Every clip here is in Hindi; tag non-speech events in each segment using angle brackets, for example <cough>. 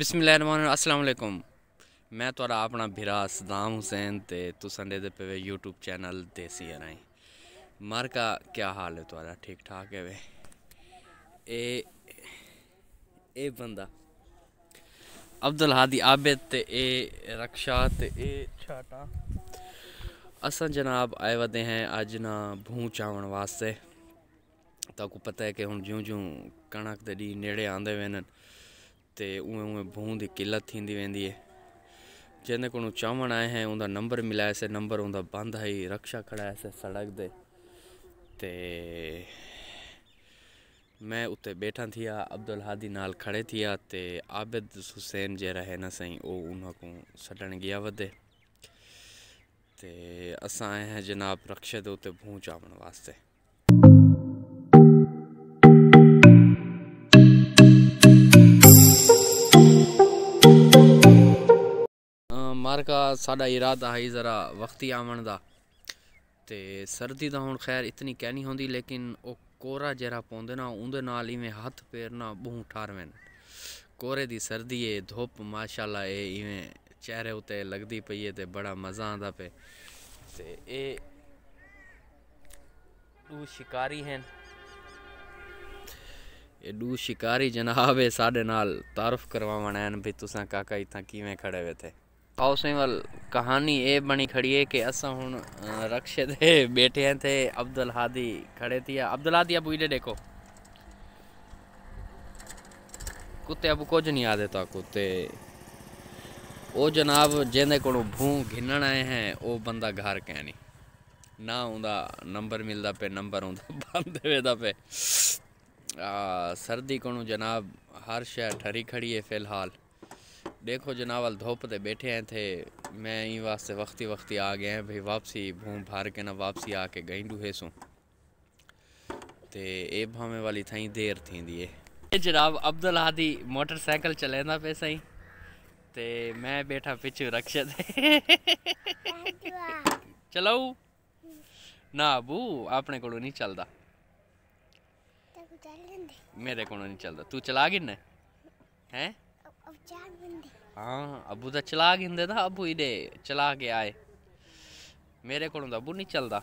बिस्मिल अलैक्म मैं थोड़ा अपना भरा सदाम हुसैन ते तुसें दे पे यूट्यूब चैनल देसी मर का क्या हाल है थोड़ा ठीक ठाक है वे ए, ए बंदा अब्दुल हादी आबिद ते ए रक्षा ते ए छाटा असा जनाब आए वे हैं अज ना भू चावन वास्ते तो पता है कि हूँ ज्यों ज्यों कणक के डी नेड़े आते वे ते उहे उहे भूं की किल्लत थी वेंदी है जिन्हें को चावन आया हैं उनका नंबर से नंबर उनका बंद है रक्षा से सड़क दे ते मैं उते बैठा थी अब्दुल हादी नाल खड़े थी ते आबिद हुसैन जरा है ना सही वो उन्होंने छड़न गया वधे ते अस आए हैं जनाब रक्षा के उत्ते भूं चावण वास्ते मार का सा इरादा है जरा वक्ती आवन का तो सर्दी का हूँ खैर इतनी कह नहीं होंगी लेकिन वह कोहरा जरा पाते ना उन्हें नाल इवें हथ पेरना बूह ठारवे कोहरे की सर्दी है धुप्प माशाला ये इवें चेहरे उत्ते लगती पी है तो बड़ा मज़ा आता पे तो ये डू शिकारी हैं ये डू शिकारी जनाब है साढ़े नाल तारुफ करवावन भी तुसा काका इतना किमें खड़े हुए थे ਆਓ ਸੇਵਲ ਕਹਾਣੀ ਇਹ ਬਣੀ ਖੜੀ ਹੈ ਕਿ ਅਸਾਂ ਹੁਣ ਰਕਸ਼ੇ ਤੇ ਬੈਠੇ ਹਾਂ ਤੇ ਅਬਦੁਲ ਹਾਦੀ ਖੜੇ ਤੀਆ ਅਬਦੁਲ ਹਾਦੀ ਅਬੂ ਬੁਈਲੇ ਦੇਖੋ ਕੁੱਤੇ ਅਬੂ ਕੁਝ ਨਹੀਂ ਆਦੇ ਤਾ ਕੁੱਤੇ ਉਹ ਜਨਾਬ ਜਿਹਦੇ ਕੋਲੋਂ ਭੂ ਘਿੰਨਣ ਆਏ ਹੈ ਉਹ ਬੰਦਾ ਘਰ ਨਹੀਂ ਨਾ ਹੁੰਦਾ ਨੰਬਰ ਮਿਲਦਾ ਪੇ ਨੰਬਰ ਹੁੰਦਾ <laughs> ਬੰਦ ਦਾ ਪੇ ਆ ਸਰਦੀ ਕੋਲੋਂ ਜਨਾਬ ਹਰ ਸ਼ਹਿਰ ਠਰੀ ਖੜੀ ਹੈ ਫਿਲਹਾਲ देखो जनावल धोप दे बैठे हैं थे मैं इन वास्ते वक्ती वक्ती आ गए हैं भाई वापसी भूम फार के ना वापसी आके गई डूहे सो ते ए भावे वाली थाई देर थींदी ए जनाब अब्दुल हादी मोटरसाइकिल चलाईंदा पे सही ते मैं बैठा पिछू रक्षा ते चलाऊ ना अबू अपने को नहीं चलता मेरे को नहीं चलता तू चला गिन है हाँ अबू तो चला गिंदे था अबू इडे चला के आए मेरे को अबू नहीं चलता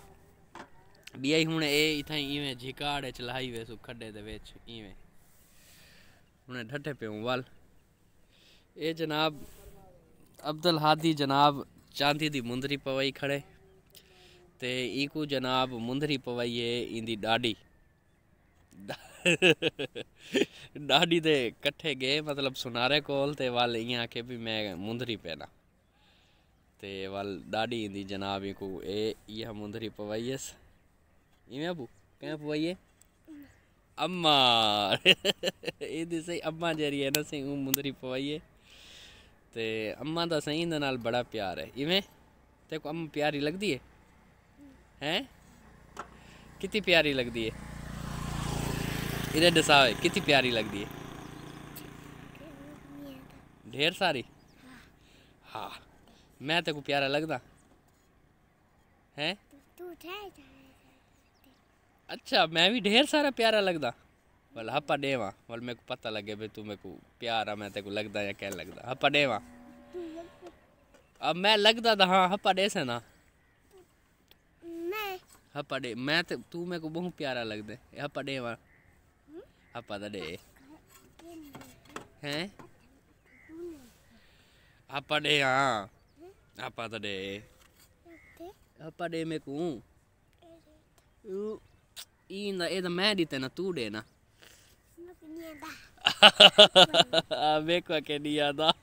बीआई हूँ ये इतना इवें झिकाड़े चलाई वे सो खड्डे दे बेच इवें हूँ डटे पे हूँ वाल ये जनाब अब्दुल हादी जनाब चांदी दी मुंदरी पवाई खड़े ते इकू जनाब मुंदरी पवाई है इंदी डाडी दा... डाडी दे कट्ठे गए मतलब सुनारे कोल ते वाल इं के भी मैं मुंदरी पहना ते वाल डाडी इंदी जनाब को ए इया मुंदरी पवाइयस इवें अबू कें पवाइए अम्मा इंदी <laughs> सही अम्मा जरी है ना सही ऊ मुंदरी पवाइए ते अम्मा दा सही इंदे नाल बड़ा प्यार है इवें ते को अम्मा प्यारी लगती है हैं कितनी प्यारी लगती है इधर डसा है कितनी प्यारी लगती है ढेर सारी हाँ मैं तेको प्यारा लगता है अच्छा मैं भी ढेर सारा प्यारा लगता बोल हप्पा डेवा बोल मेरे को पता लगे भाई तू मेरे को प्यारा मैं तेको लगता या क्या लगता हप्पा डेवा अब मैं लगता था तो हाँ हप्पा डे से ना हप्पा डे मैं तू मेरे को बहुत प्यारा लगता है हप्पा डे apa tadi Heh? apa deh ya apa tadi apa deh meku ainda é da medita na tu de na <laughs> a ver com dia da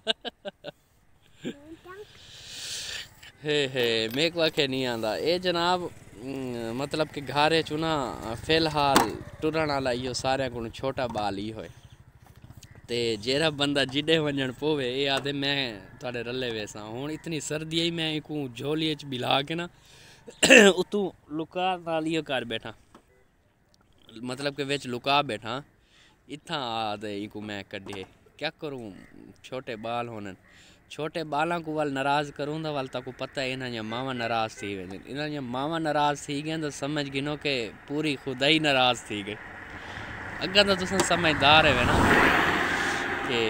hehe he me com dia da e janav ਮਤਲਬ ਕਿ ਘਾਰੇ ਚੁਣਾ ਫਿਲਹਾਲ ਟੁਰਨ ਵਾਲਾ ਇਹੋ ਸਾਰਿਆਂ ਕੋਲ ਛੋਟਾ ਬਾਲ ਹੀ ਹੋਏ ਤੇ ਜਿਹੜਾ ਬੰਦਾ ਜਿੱਡੇ ਵੰਜਣ ਪੋਵੇ ਇਹ ਆਦੇ ਮੈਂ ਤੁਹਾਡੇ ਰੱਲੇ ਵੇਸਾਂ ਹੁਣ ਇਤਨੀ ਸਰਦੀ ਹੈ ਮੈਂ ਇਕੂ ਝੋਲੀ ਚ ਬਿਲਾ ਕੇ ਨਾ ਉਤੋਂ ਲੁਕਾ ਨਾਲ ਹੀ ਕਰ ਬੈਠਾ ਮਤਲਬ ਕਿ ਵਿੱਚ ਲੁਕਾ ਬੈਠਾ ਇਥਾਂ ਆਦੇ ਇਕੂ ਮੈਂ ਕੱਢੇ क्या करूँ छोटे बाल होने छोटे ॿारनि को वाल नाराज़ करूँ था वाल तक पता है इन्होंने मावा नाराज़ थी वञनि इन जा मावा नाराज़ थी गया त तो सम्झ गिनो कि पूरी खुदा ही नाराज़ थी गई अगर तो तुसां समझदार हुयो न की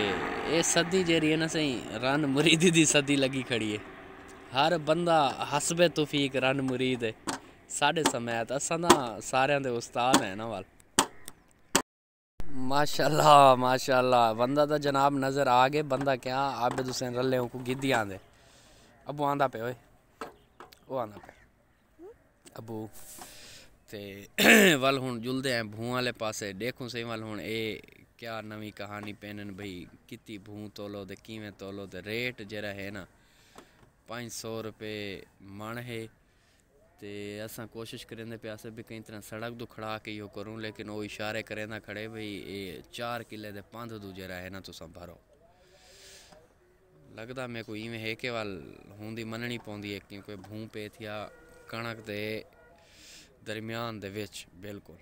एह् सदी जहिड़ी आहे न साईं रन मुरीद की सदी लगी खड़ी है हर बंदा हसबे तुफ़ीक रन मुरीद है साढ़े समय असा ना सारेआं उस्ताद है ना वाल माशाल्लाह माशाल्लाह बंदा तो जनाब नज़र आ गए बंदा क्या आबिद हुसैन रले को गिद्दी आंदे अबू आंदा पे ओए ओ आंदा पे अबू ते <clears throat> वल हुन जुलदे हैं भू वाले पासे देखो सही वल हुन ए क्या नवी कहानी पेनन भाई किती भू तोलो दे किवें तोलो दे रेट जरा है ना 500 रुपए रुपये मन है ते असा कोशिश करें पे भी कई तरह सड़क तो खड़ा के यो करूं लेकिन वो इशारे करें खड़े भाई ये चार किले दे पांच दूजे रहे ना तुसा भरो लगता मैं कोई इवें हेके वाल हूं मननी पौधी है क्योंकि भू पे थी कणक के दरमियान दे बिल्कुल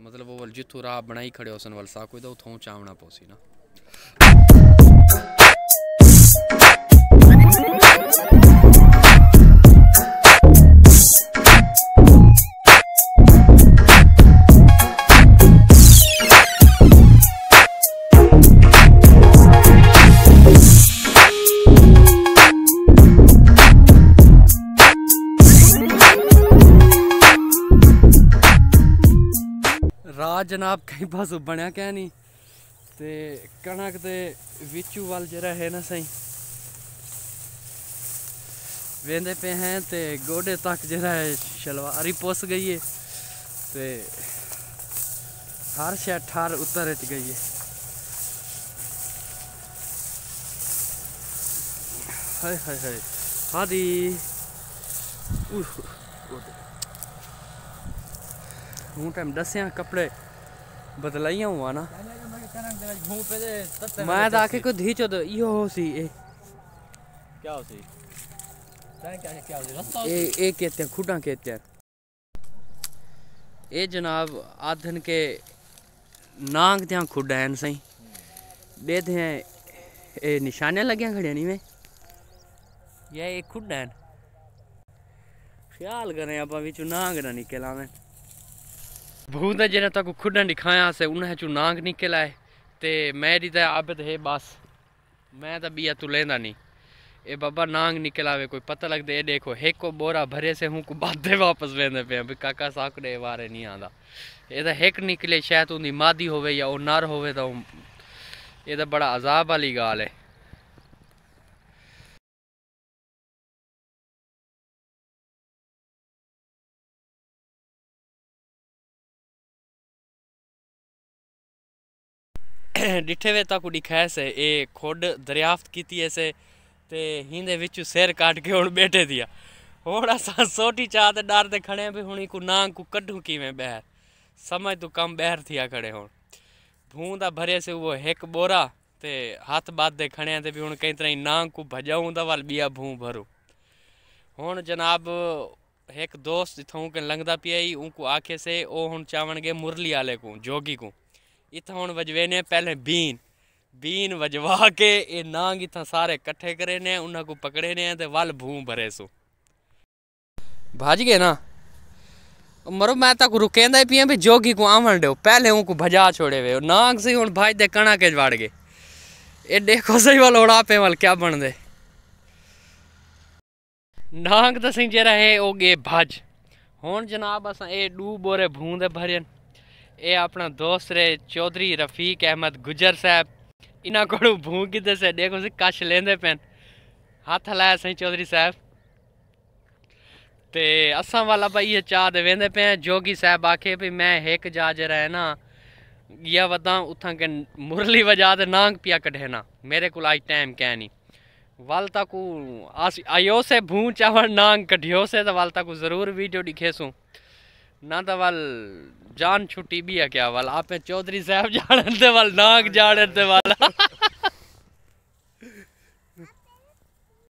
मतलब वो जितू राह बनाई खड़े उस वाल सा कोई तो उतों चावना पोसी ना जनाब कहीं पास बनया क्या नहीं तो कणक के बिचू वाल जरा है ना सही वेंदे पे हैं तो गोडे तक जरा है शलवार ही पुस गई है तो हर शा ठार उतर च गई है हाय हाय हाय हादी हूँ टाइम दसिया कपड़े बदलाई हुआ ना मैं तो आके को धी चो दो यो हो सी ए क्या हो सी ए ए कहते हैं खुटा कहते हैं ए जनाब आधन के नांग त्यां खुड हैं सही बे हैं ए निशाने लगे हैं खड़े नहीं में ये एक खुड हैं ख्याल करें आप बिचू चुनाव ना निकल आवें भूत है जिन्हें तक खुडन दिखाया से उन्हें चू नांग निकल आए तो मेरी तो आबद है बस मैं तो बिया तू लेंदा नहीं ए बाबा नांग निकल आवे कोई पता लगता ए देखो एक को बोरा भरे से हूँ बाधे वापस लेंदे पे भी काका साकड़े वारे नहीं आंदा ए हिक निकले शायद उनकी मादी होवे या वो नर होवे तो ये तो बड़ा अजाब वाली गाल है ਡਿੱਠੇ ਵੇ ਤਾਂ ਕੁੜੀ ਖੈਸ ਹੈ ਇਹ ਖੁਦ ਦਰਿਆਫਤ ਕੀਤੀ ਐਸੇ ਤੇ ਹਿੰਦੇ ਵਿੱਚੋਂ ਸਿਰ ਕੱਟ ਕੇ ਹੁਣ ਬੈਠੇ ਦੀਆ ਹੁਣ ਅਸਾਂ ਸੋਟੀ ਚਾਹ ਤੇ ਡਰ ਤੇ ਖੜੇ ਵੀ ਹੁਣੀ ਕੋ ਨਾ ਕੋ ਕੱਢੂ ਕਿਵੇਂ ਬਹਿਰ ਸਮਝ ਤੂੰ ਕੰਮ ਬਹਿਰ ਥਿਆ ਖੜੇ ਹੁਣ ਭੂੰ ਦਾ ਭਰੇ ਸੇ ਉਹ ਇੱਕ ਬੋਰਾ ਤੇ ਹੱਥ ਬਾਦੇ ਖੜਿਆ ਤੇ ਵੀ ਹੁਣ ਕਈ ਤਰ੍ਹਾਂ ਨਾ ਕੋ ਭਜਾਉਂ ਦਾ ਵੱਲ ਬੀਆ ਭੂੰ ਭਰੂ ਹੁਣ ਜਨਾਬ एक दोस्त जिथों के लंघदा पिया ही उनको आखे से ओ हुन चावणगे मुरली आले को जोगी को इत हूँ वजवे ने पहले बीन बीन वजवा के ये नांग इतना सारे कट्ठे करे ने उन्हें को पकड़े ने ते वल भू भरे सो भज गए ना मरो मैं तक रुकेंदा पिया भी जोगी को आवन डो पहले उनको भजा छोड़े वे नांग से हूँ भाई दे कणा के जवाड़ गए ये देखो सही वाल उड़ा वाल क्या बन दे नांग तो सिंह जरा है ओ गे भज हूँ जनाब अस ये डू बोरे भू दे भरन ये अपना दोस्त रे चौधरी रफीक अहमद गुजर साहब इन्हों को भू कि देखो कश लेंदे पेन हाथ लाया सही चौधरी साहब तो असा वाला भाई ये चाह दे वेंदे पे जोगी साहब आखे भी मैं एक जा ज रहा है ना ये बदा उत मुरली बजा तो नांग पिया कटेना मेरे को आज टाइम कह नहीं वल तक आयो से भू चावल नांग कटियो से तो वल तक जरूर वीडियो दिखेसूँ ना तो वाल जान छुट्टी भी है क्या वल आप चौधरी साहब जाने वल नाग जाने वाल